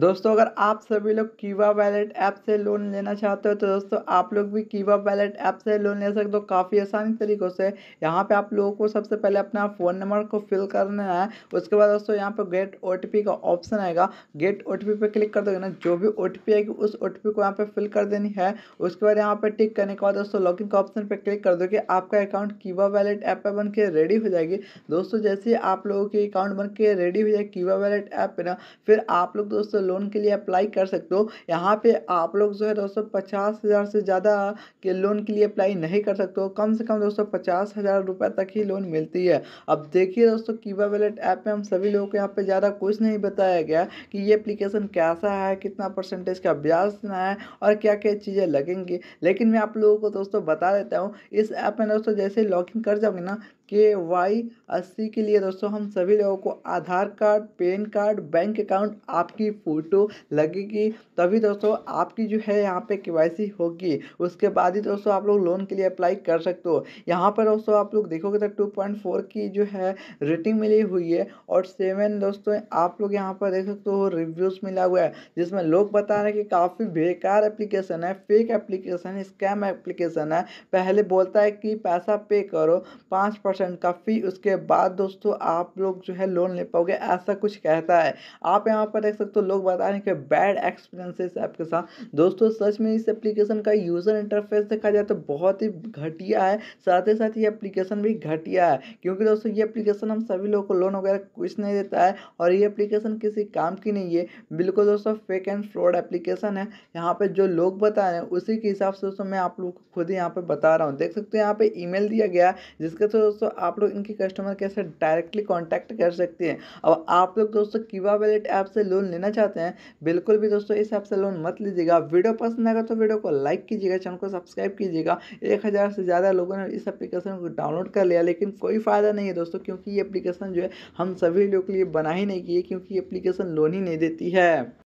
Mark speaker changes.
Speaker 1: दोस्तों अगर आप सभी लोग कीवा वैलेट ऐप से लोन लेना चाहते हो तो दोस्तों आप लोग भी कीवा वैलेट ऐप से लोन ले सकते हो काफ़ी आसानी तरीक़ों से यहाँ पे आप लोगों को सबसे पहले अपना फ़ोन नंबर को फिल करना है उसके बाद दोस्तों यहाँ पे गेट ओ का ऑप्शन आएगा गेट ओ टी पे क्लिक कर दोगे ना जो भी ओ आएगी उस ओ को यहाँ पर फिल कर देनी है उसके बाद यहाँ पर टिक करने के बाद दोस्तों लॉगिन का ऑप्शन पर क्लिक कर दोगे आपका अकाउंट कीवा वैलेट ऐप पर बन के रेडी हो जाएगी दोस्तों जैसे आप लोगों की अकाउंट बन के रेडी हो जाए कीवा वैलेट ऐप पर ना फिर आप लोग दोस्तों लोन के लिए अप्लाई कर सकते हो यहाँ पे आप लोग जो है दोस्तों पचास हज़ार से ज़्यादा के लोन के लिए अप्लाई नहीं कर सकते हो कम से कम दोस्तों पचास हज़ार रुपये तक ही लोन मिलती है अब देखिए दोस्तों कीवा वैलेट ऐप में हम सभी लोगों को यहाँ पर ज़्यादा कुछ नहीं बताया गया कि ये अप्लीकेशन कैसा है कितना परसेंटेज का ब्याज देना है और क्या क्या चीज़ें लगेंगी लेकिन मैं आप लोगों को दोस्तों बता देता हूँ इस ऐप में दोस्तों जैसे लॉग कर जाओगे ना के वाई अस्सी के लिए दोस्तों हम सभी लोगों को Aadhaar card PAN card bank account आपकी फ़ोटो लगेगी तभी दोस्तों आपकी जो है यहाँ पे के होगी उसके बाद ही दोस्तों आप लोग लोन के लिए अप्लाई कर सकते हो यहाँ पर दोस्तों आप लोग देखोगे तो टू पॉइंट फोर की जो है रेटिंग मिली हुई है और सेवन दोस्तों आप लोग यहाँ पर देख सकते हो रिव्यूज़ मिला हुआ है जिसमें लोग बता रहे हैं कि काफ़ी बेकार एप्लीकेशन है फेक एप्लीकेशन है स्कैम एप्लीकेशन है पहले बोलता है कि पैसा पे करो पाँच परसेंट का फी उसके बाद दोस्तों आप लोग जो है लोन ले पाओगे ऐसा कुछ कहता है आप यहाँ पर देख सकते हो लोग बता रहे हैं कि बैड एक्सपीरियंसेस ऐप के साथ दोस्तों सच में इस एप्लीकेशन का यूज़र इंटरफेस देखा जाए तो बहुत ही घटिया है साथ ही साथ ये एप्लीकेशन भी घटिया है क्योंकि दोस्तों ये एप्लीकेशन हम सभी लोगों को लोन वगैरह कुछ नहीं देता है और ये एप्लीकेशन किसी काम की नहीं है बिल्कुल दोस्तों फेक एंड फ्रॉड एप्लीकेशन है यहाँ पर जो लोग बता रहे हैं उसी के हिसाब से दोस्तों मैं आप लोग को खुद ही यहाँ पर बता रहा हूँ देख सकते हो यहाँ पर ई दिया गया जिसके थ्रो दोस्तों दोस्तों आप लोग इनके कस्टमर केयर से डायरेक्टली कॉन्टैक्ट कर सकते हैं और आप लोग दोस्तों कीवा वैलेट ऐप से लोन लेना चाहते हैं बिल्कुल भी दोस्तों इस ऐप से लोन मत लीजिएगा वीडियो पसंद आएगा तो वीडियो को लाइक कीजिएगा चैनल को सब्सक्राइब कीजिएगा एक हज़ार से ज़्यादा लोगों ने इस एप्लीकेशन को डाउनलोड कर लिया लेकिन कोई फ़ायदा नहीं है दोस्तों क्योंकि ये एप्लीकेशन जो है हम सभी लोग के लिए बना ही नहीं किए क्योंकि ये एप्लीकेशन लोन ही नहीं देती है